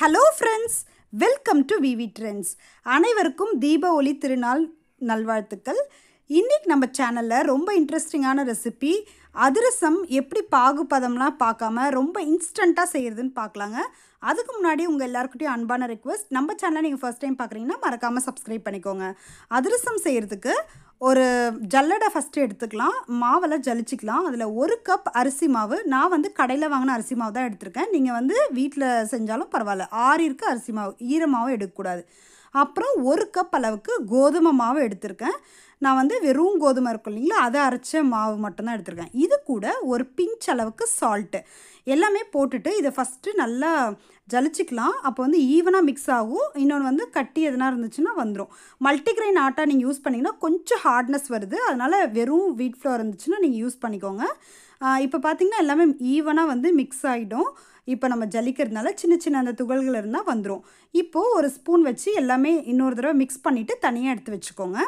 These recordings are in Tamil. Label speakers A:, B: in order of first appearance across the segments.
A: hello friends welcome to VV trends அனைவருக்கும் தீப ஒளி திருநாள் நல்வாழ்த்துக்கள் இன்றைக்கி நம்ம சேனலில் ரொம்ப இன்ட்ரெஸ்டிங்கான ரெசிபி அதிரசம் எப்படி பாகுபதம்லாம் பார்க்காம ரொம்ப இன்ஸ்டண்ட்டாக செய்கிறதுன்னு பார்க்கலாங்க அதுக்கு முன்னாடி உங்கள் எல்லாருக்கிட்டையும் அன்பான ரிக்வஸ்ட் நம்ம சேனலை நீங்கள் ஃபஸ்ட் டைம் பார்க்குறீங்கன்னா மறக்காமல் சப்ஸ்கிரைப் பண்ணிக்கோங்க அதிரசம் செய்கிறதுக்கு ஒரு ஜல்லடை ஃபஸ்ட்டு எடுத்துக்கலாம் மாவில் ஜலிச்சிக்கலாம் அதில் ஒரு கப் அரிசி மாவு நான் வந்து கடையில் வாங்கின அரிசி மாவு தான் எடுத்திருக்கேன் நீங்கள் வந்து வீட்டில் செஞ்சாலும் பரவாயில்ல இருக்க அரிசி மாவு ஈரமாவும் எடுக்கக்கூடாது அப்புறம் ஒரு கப் அளவுக்கு கோதுமை மாவு எடுத்திருக்கேன் நான் வந்து வெறும் கோதுமை இருக்கும் இல்லைங்களா அதை அரைச்ச மாவு மட்டும்தான் எடுத்திருக்கேன் இது கூட ஒரு பிஞ்ச் அளவுக்கு சால்ட்டு எல்லாமே போட்டுட்டு இதை ஃபஸ்ட்டு நல்லா ஜலிச்சிக்கலாம் அப்போ வந்து ஈவனாக மிக்ஸ் ஆகும் இன்னொன்று வந்து கட்டி எதனா இருந்துச்சுன்னா வந்துடும் மல்டிக்ரைன் ஆட்டா நீங்கள் யூஸ் பண்ணிங்கன்னா கொஞ்சம் ஹார்ட்னஸ் வருது அதனால் வெறும் வீட் ஃப்ளோர் இருந்துச்சுன்னா நீங்கள் யூஸ் பண்ணிக்கோங்க இப்போ பார்த்திங்கன்னா எல்லாமே ஈவனாக வந்து மிக்ஸ் ஆகிடும் இப்போ நம்ம ஜலிக்கிறதுனால சின்ன சின்ன அந்த துகள்கள் இருந்தால் வந்துடும் இப்போது ஒரு ஸ்பூன் வச்சு எல்லாமே இன்னொரு தடவை மிக்ஸ் பண்ணிவிட்டு தனியாக எடுத்து வச்சுக்கோங்க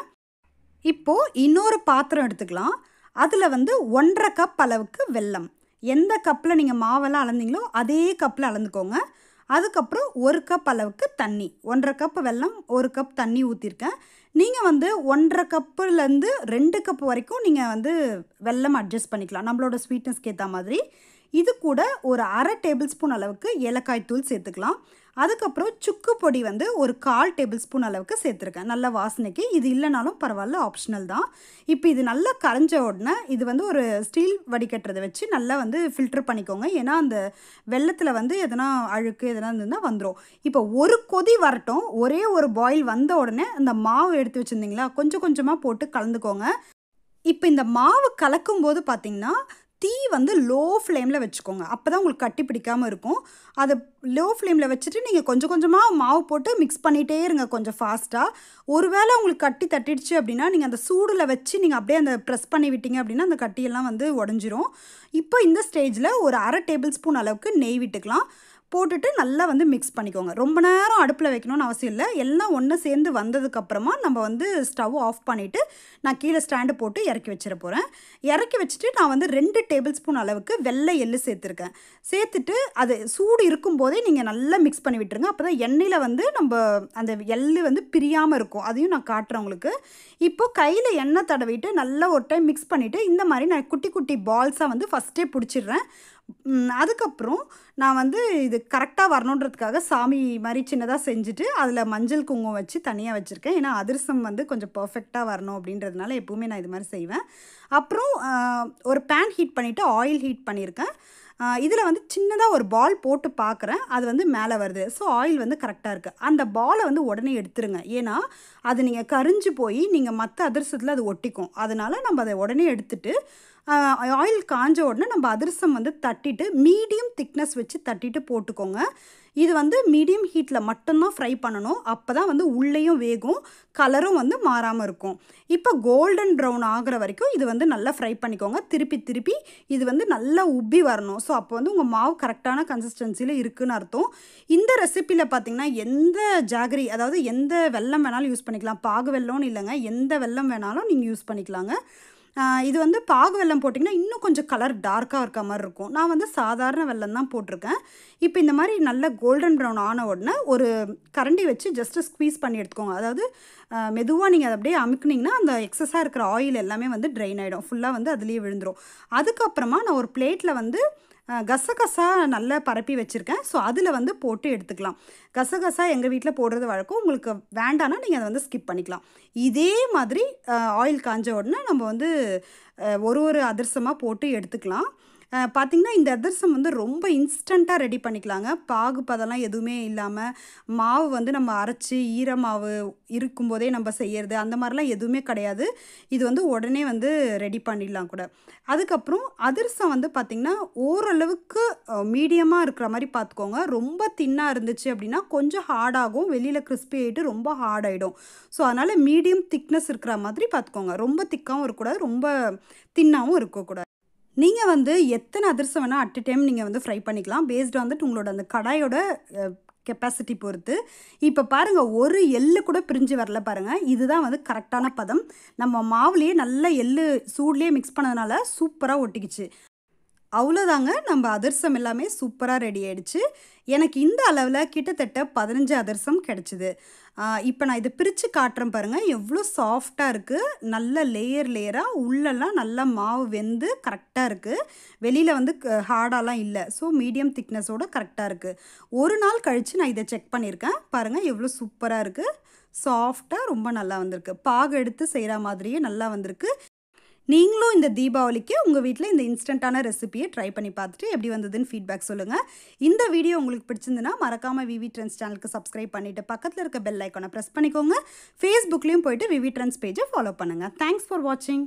A: இப்போது இன்னொரு பாத்திரம் எடுத்துக்கலாம் அதில் வந்து ஒன்றரை கப் அளவுக்கு வெல்லம் எந்த கப்பில் நீங்கள் மாவெல்லாம் அளந்தீங்களோ அதே கப்பில் அளந்துக்கோங்க அதுக்கப்புறம் ஒரு கப் அளவுக்கு தண்ணி ஒன்றரை கப் வெல்லம் ஒரு கப் தண்ணி ஊற்றிருக்கேன் நீங்கள் வந்து ஒன்றரை கப்புலேருந்து ரெண்டு கப் வரைக்கும் நீங்கள் வந்து வெல்லம் அட்ஜஸ்ட் பண்ணிக்கலாம் நம்மளோட ஸ்வீட்னஸ்க்கு ஏற்ற மாதிரி இது கூட ஒரு அரை டேபிள் ஸ்பூன் அளவுக்கு ஏலக்காய் தூள் சேர்த்துக்கலாம் அதுக்கப்புறம் சுக்கு பொடி வந்து ஒரு கால் டேபிள் ஸ்பூன் அளவுக்கு சேர்த்துருக்கேன் நல்ல வாசனைக்கு இது இல்லைனாலும் பரவாயில்ல ஆப்ஷனல் தான் இப்போ இது நல்லா கரைஞ்ச உடனே இது வந்து ஒரு ஸ்டீல் வடிகட்டுறதை வச்சு நல்லா வந்து ஃபில்டர் பண்ணிக்கோங்க ஏன்னா அந்த வெள்ளத்தில் வந்து எதனா அழுக்கு எதனா இருந்தால் வந்துடும் இப்போ ஒரு கொதி வரட்டும் ஒரே ஒரு பாயில் வந்த உடனே அந்த மாவு எடுத்து வச்சுருந்தீங்களா கொஞ்சம் கொஞ்சமாக போட்டு கலந்துக்கோங்க இப்போ இந்த மாவு கலக்கும் போது பார்த்திங்கன்னா தீ வந்து லோ ஃப்ளேமில் வச்சுக்கோங்க அப்போ தான் உங்களுக்கு கட்டி பிடிக்காமல் இருக்கும் அதை லோ ஃப்ளேமில் வச்சுட்டு நீங்கள் கொஞ்சம் கொஞ்சமாக மாவு போட்டு மிக்ஸ் பண்ணிகிட்டே இருங்க கொஞ்சம் ஃபாஸ்ட்டாக ஒரு வேளை உங்களுக்கு கட்டி தட்டிடுச்சு அப்படின்னா நீங்கள் அந்த சூடில் வச்சு நீங்கள் அப்படியே அந்த ப்ரெஸ் பண்ணி விட்டீங்க அப்படின்னா அந்த கட்டியெல்லாம் வந்து உடஞ்சிரும் இப்போ இந்த ஸ்டேஜில் ஒரு அரை டேபிள் ஸ்பூன் அளவுக்கு நெய் விட்டுக்கலாம் போட்டுட்டு நல்லா வந்து மிக்ஸ் பண்ணிக்கோங்க ரொம்ப நேரம் அடுப்பில் வைக்கணும்னு அவசியம் இல்லை எல்லாம் ஒன்று சேர்ந்து வந்ததுக்கப்புறமா நம்ம வந்து ஸ்டவ் ஆஃப் பண்ணிவிட்டு நான் கீழே ஸ்டாண்டு போட்டு இறக்கி வச்சிட போகிறேன் இறக்கி வச்சுட்டு நான் வந்து ரெண்டு டேபிள் ஸ்பூன் அளவுக்கு வெள்ளை எள்ளு சேர்த்துருக்கேன் சேர்த்துட்டு அது சூடு இருக்கும்போது போதே நீங்கள் நல்லா மிக்ஸ் பண்ணி விட்டுருங்க அப்போ தான் எண்ணெயில் வந்து நம்ம அந்த எள் வந்து பிரியாமல் இருக்கும் அதையும் நான் காட்டுறேன் உங்களுக்கு இப்போது கையில் எண்ணெய் தடவிட்டு நல்லா ஒரு டைம் மிக்ஸ் பண்ணிவிட்டு இந்த மாதிரி நான் குட்டி குட்டி பால்ஸாக வந்து ஃபஸ்ட்டே பிடிச்சிடுறேன் அதுக்கப்புறம் நான் வந்து இது கரெக்டாக வரணுன்றதுக்காக சாமி மாதிரி சின்னதாக செஞ்சுட்டு அதில் மஞ்சள் குங்குமம் வச்சு தனியாக வச்சுருக்கேன் ஏன்னா அதிரசம் வந்து கொஞ்சம் பர்ஃபெக்டாக வரணும் அப்படின்றதுனால எப்போவுமே நான் இது மாதிரி செய்வேன் அப்புறம் ஒரு பேன் ஹீட் பண்ணிவிட்டு ஆயில் ஹீட் பண்ணியிருக்கேன் இதில் வந்து சின்னதாக ஒரு பால் போட்டு பார்க்குறேன் அது வந்து மேலே வருது ஸோ ஆயில் வந்து கரெக்டாக இருக்குது அந்த பாலை வந்து உடனே எடுத்துருங்க ஏன்னா அது நீங்கள் கரிஞ்சு போய் நீங்கள் மற்ற அதிர்சத்தில் அது ஒட்டிக்கும் அதனால் நம்ம அதை உடனே எடுத்துகிட்டு ஆயில் காஞ்ச உடனே நம்ம அதிரசம் வந்து தட்டிட்டு மீடியம் திக்னஸ் வச்சு தட்டிட்டு போட்டுக்கோங்க இது வந்து மீடியம் ஹீட்டில் மட்டும்தான் ஃப்ரை பண்ணணும் அப்போ தான் வந்து உள்ளேயும் வேகும் கலரும் வந்து மாறாமல் இருக்கும் இப்போ கோல்டன் ப்ரௌன் ஆகிற வரைக்கும் இது வந்து நல்லா ஃப்ரை பண்ணிக்கோங்க திருப்பி திருப்பி இது வந்து நல்லா உப்பி வரணும் ஸோ அப்போ வந்து உங்கள் மாவு கரெக்டான கன்சிஸ்டன்சியில் இருக்குதுன்னு அர்த்தம் இந்த ரெசிப்பியில் பார்த்திங்கன்னா எந்த ஜாகரி அதாவது எந்த வெள்ளம் வேணாலும் யூஸ் பண்ணிக்கலாம் பாகு வெள்ளம்னு இல்லைங்க எந்த வெள்ளம் வேணாலும் நீங்கள் யூஸ் பண்ணிக்கலாங்க இது வந்து பாகு வெள்ளம் போட்டிங்கன்னா இன்னும் கொஞ்சம் கலர் டார்க்காக இருக்க மாதிரி இருக்கும் நான் வந்து சாதாரண வெள்ளம் தான் போட்டிருக்கேன் இப்போ இந்த மாதிரி நல்ல கோல்டன் ப்ரௌன் ஆன உடனே ஒரு கரண்டி வச்சு ஜஸ்ட்டு ஸ்க்வீஸ் பண்ணி எடுத்துக்கோங்க அதாவது மெதுவாக நீங்கள் அதை அப்படியே அமுக்குனிங்கன்னா அந்த எக்ஸஸாக இருக்கிற ஆயில் எல்லாமே வந்து ட்ரைன் ஆகிடும் ஃபுல்லாக வந்து அதுலேயே விழுந்துடும் அதுக்கப்புறமா நான் ஒரு பிளேட்டில் வந்து கசகசா நல்லா பரப்பி வச்சுருக்கேன் ஸோ அதில் வந்து போட்டு எடுத்துக்கலாம் கசகசா எங்கள் வீட்டில் போடுறது வழக்கம் உங்களுக்கு வேண்டானா நீங்கள் அதை வந்து ஸ்கிப் பண்ணிக்கலாம் இதே மாதிரி ஆயில் காஞ்ச உடனே நம்ம வந்து ஒரு ஒரு அதிர்சமாக போட்டு எடுத்துக்கலாம் பார்த்திங்கன்னா இந்த அதிரசம் வந்து ரொம்ப இன்ஸ்டண்ட்டாக ரெடி பண்ணிக்கலாங்க பாகு பதெல்லாம் எதுவுமே இல்லாமல் மாவு வந்து நம்ம அரைச்சி ஈர மாவு இருக்கும்போதே நம்ம செய்யறது அந்த மாதிரிலாம் எதுவுமே கிடையாது இது வந்து உடனே வந்து ரெடி பண்ணிடலாம் கூட அதுக்கப்புறம் அதிரசம் வந்து பார்த்திங்கன்னா ஓரளவுக்கு மீடியமாக இருக்கிற மாதிரி பார்த்துக்கோங்க ரொம்ப தின்னாக இருந்துச்சு அப்படின்னா கொஞ்சம் ஹார்டாகும் வெளியில் கிறிஸ்பி ஆகிட்டு ரொம்ப ஹார்டாகிடும் ஸோ அதனால் மீடியம் திக்னஸ் இருக்கிற மாதிரி பார்த்துக்கோங்க ரொம்ப திக்காகவும் இருக்கக்கூடாது ரொம்ப தின்னாகவும் இருக்கக்கூடாது நீங்கள் வந்து எத்தனை அதிரசம் வேணால் அட் டைம் நீங்கள் வந்து ஃப்ரை பண்ணிக்கலாம் பேஸ்டு வந்துட்டு உங்களோட அந்த கடாயோட கெப்பாசிட்டி பொறுத்து இப்போ பாருங்கள் ஒரு எள்ளு கூட பிரிஞ்சு வரல பாருங்கள் இதுதான் வந்து கரெக்டான பதம் நம்ம மாவுலேயே நல்ல எள்ளு சூட்லேயே மிக்ஸ் பண்ணதுனால சூப்பராக ஒட்டிக்கிச்சு அவ்வளோதாங்க நம்ம அதிர்சம் எல்லாமே சூப்பராக ரெடி ஆகிடுச்சு எனக்கு இந்த அளவில் கிட்டத்தட்ட பதினஞ்சு அதிர்சம் கிடச்சிது இப்போ நான் இதை பிரித்து காட்டுறேன் பாருங்கள் எவ்வளோ சாஃப்டாக இருக்குது நல்ல லேயர் லேயராக உள்ளெல்லாம் நல்லா மாவு வெந்து கரெக்டாக இருக்குது வெளியில் வந்து ஹார்டாலாம் இல்லை ஸோ மீடியம் திக்னஸோடு கரெக்டாக இருக்குது ஒரு நாள் கழித்து நான் இதை செக் பண்ணியிருக்கேன் பாருங்கள் எவ்வளோ சூப்பராக இருக்குது சாஃப்டாக ரொம்ப நல்லா வந்திருக்கு பாகு எடுத்து செய்கிற மாதிரியே நல்லா வந்திருக்கு நீங்களும் இந்த தீபாவளிக்கு உங்கள் வீட்டில் இந்த இன்ஸ்டண்ட்டான ரெசிபியை ட்ரை பண்ணி பார்த்துட்டு எப்படி வந்ததுன்னு ஃபீட்பேக் சொல்லுங்கள் இந்த வீடியோ உங்களுக்கு பிடிச்சிருந்துன்னா மறக்காமல் விவி ட்ரெண்ட்ஸ் சேனலுக்கு சப்ஸ்கிரைப் பண்ணிவிட்டு பக்கத்தில் இருக்க பெல் ஐக்கனை ப்ரெஸ் பண்ணிக்கோங்க ஃபேஸ்புக்லேயும் போயிட்டு விவி ட்ரெண்ட்ஸ் பேஜை ஃபாலோ பண்ணுங்கள் தேங்க்ஸ் ஃபார் வாட்சிங்